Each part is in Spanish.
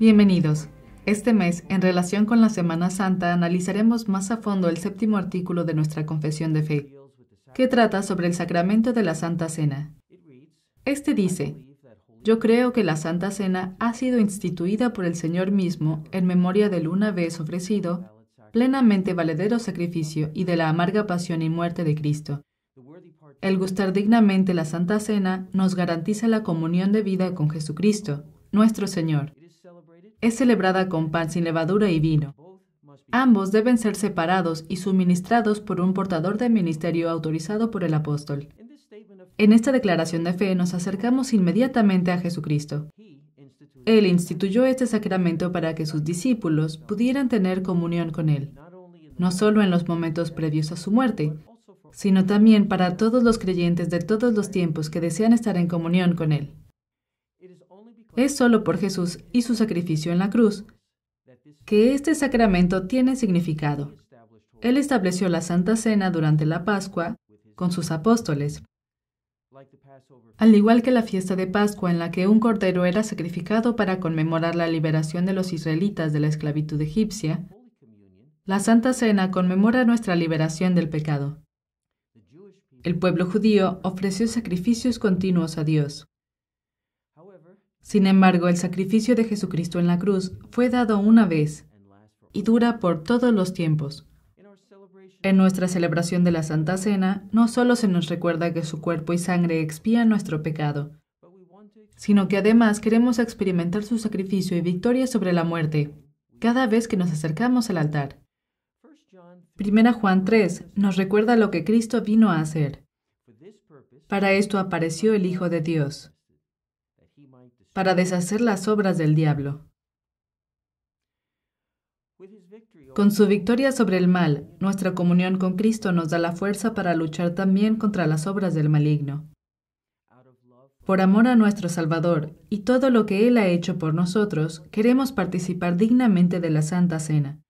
Bienvenidos. Este mes, en relación con la Semana Santa, analizaremos más a fondo el séptimo artículo de nuestra Confesión de Fe, que trata sobre el sacramento de la Santa Cena. Este dice, yo creo que la Santa Cena ha sido instituida por el Señor mismo en memoria del una vez ofrecido, plenamente valedero sacrificio y de la amarga pasión y muerte de Cristo. El gustar dignamente la Santa Cena nos garantiza la comunión de vida con Jesucristo, nuestro Señor es celebrada con pan sin levadura y vino. Ambos deben ser separados y suministrados por un portador de ministerio autorizado por el apóstol. En esta declaración de fe nos acercamos inmediatamente a Jesucristo. Él instituyó este sacramento para que sus discípulos pudieran tener comunión con Él, no solo en los momentos previos a su muerte, sino también para todos los creyentes de todos los tiempos que desean estar en comunión con Él. Es solo por Jesús y su sacrificio en la cruz que este sacramento tiene significado. Él estableció la Santa Cena durante la Pascua con sus apóstoles. Al igual que la fiesta de Pascua en la que un cordero era sacrificado para conmemorar la liberación de los israelitas de la esclavitud egipcia, la Santa Cena conmemora nuestra liberación del pecado. El pueblo judío ofreció sacrificios continuos a Dios. Sin embargo, el sacrificio de Jesucristo en la cruz fue dado una vez y dura por todos los tiempos. En nuestra celebración de la Santa Cena, no solo se nos recuerda que su cuerpo y sangre expían nuestro pecado, sino que además queremos experimentar su sacrificio y victoria sobre la muerte cada vez que nos acercamos al altar. Primera Juan 3 nos recuerda lo que Cristo vino a hacer. Para esto apareció el Hijo de Dios para deshacer las obras del diablo. Con su victoria sobre el mal, nuestra comunión con Cristo nos da la fuerza para luchar también contra las obras del maligno. Por amor a nuestro Salvador y todo lo que Él ha hecho por nosotros, queremos participar dignamente de la Santa Cena.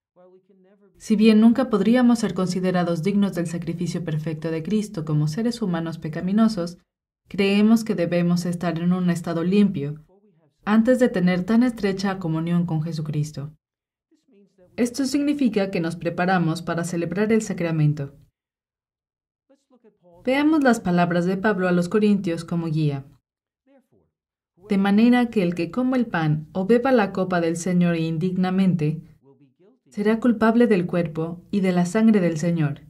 Si bien nunca podríamos ser considerados dignos del sacrificio perfecto de Cristo como seres humanos pecaminosos, creemos que debemos estar en un estado limpio antes de tener tan estrecha comunión con Jesucristo. Esto significa que nos preparamos para celebrar el sacramento. Veamos las palabras de Pablo a los Corintios como guía. De manera que el que coma el pan o beba la copa del Señor indignamente, será culpable del cuerpo y de la sangre del Señor.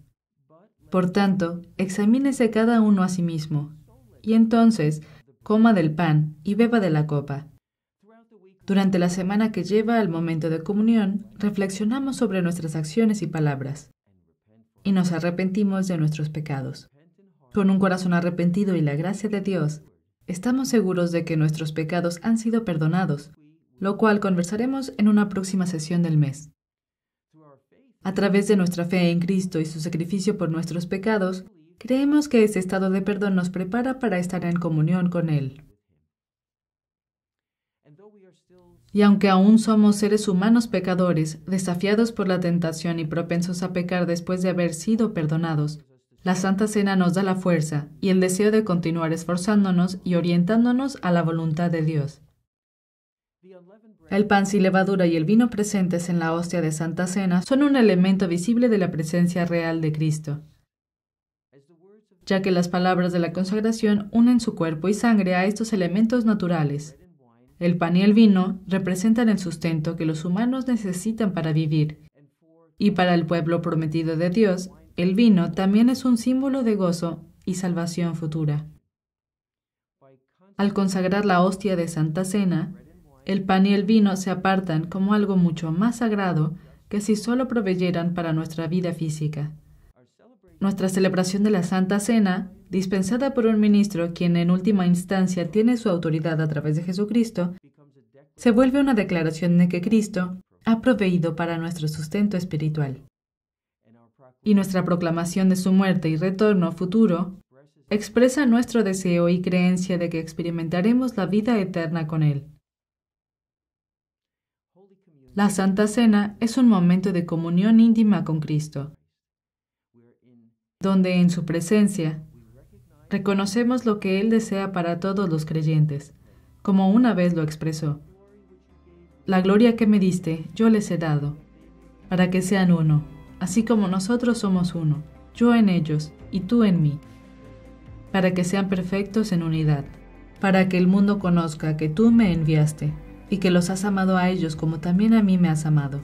Por tanto, examínese cada uno a sí mismo y entonces coma del pan y beba de la copa. Durante la semana que lleva al momento de comunión, reflexionamos sobre nuestras acciones y palabras y nos arrepentimos de nuestros pecados. Con un corazón arrepentido y la gracia de Dios, estamos seguros de que nuestros pecados han sido perdonados, lo cual conversaremos en una próxima sesión del mes. A través de nuestra fe en Cristo y su sacrificio por nuestros pecados, Creemos que ese estado de perdón nos prepara para estar en comunión con Él. Y aunque aún somos seres humanos pecadores, desafiados por la tentación y propensos a pecar después de haber sido perdonados, la Santa Cena nos da la fuerza y el deseo de continuar esforzándonos y orientándonos a la voluntad de Dios. El pan si levadura y el vino presentes en la hostia de Santa Cena son un elemento visible de la presencia real de Cristo ya que las palabras de la consagración unen su cuerpo y sangre a estos elementos naturales. El pan y el vino representan el sustento que los humanos necesitan para vivir. Y para el pueblo prometido de Dios, el vino también es un símbolo de gozo y salvación futura. Al consagrar la hostia de Santa Cena, el pan y el vino se apartan como algo mucho más sagrado que si solo proveyeran para nuestra vida física. Nuestra celebración de la Santa Cena, dispensada por un ministro quien en última instancia tiene su autoridad a través de Jesucristo, se vuelve una declaración de que Cristo ha proveído para nuestro sustento espiritual. Y nuestra proclamación de su muerte y retorno futuro expresa nuestro deseo y creencia de que experimentaremos la vida eterna con Él. La Santa Cena es un momento de comunión íntima con Cristo, donde en su presencia reconocemos lo que Él desea para todos los creyentes, como una vez lo expresó. La gloria que me diste, yo les he dado, para que sean uno, así como nosotros somos uno, yo en ellos y tú en mí, para que sean perfectos en unidad, para que el mundo conozca que tú me enviaste y que los has amado a ellos como también a mí me has amado.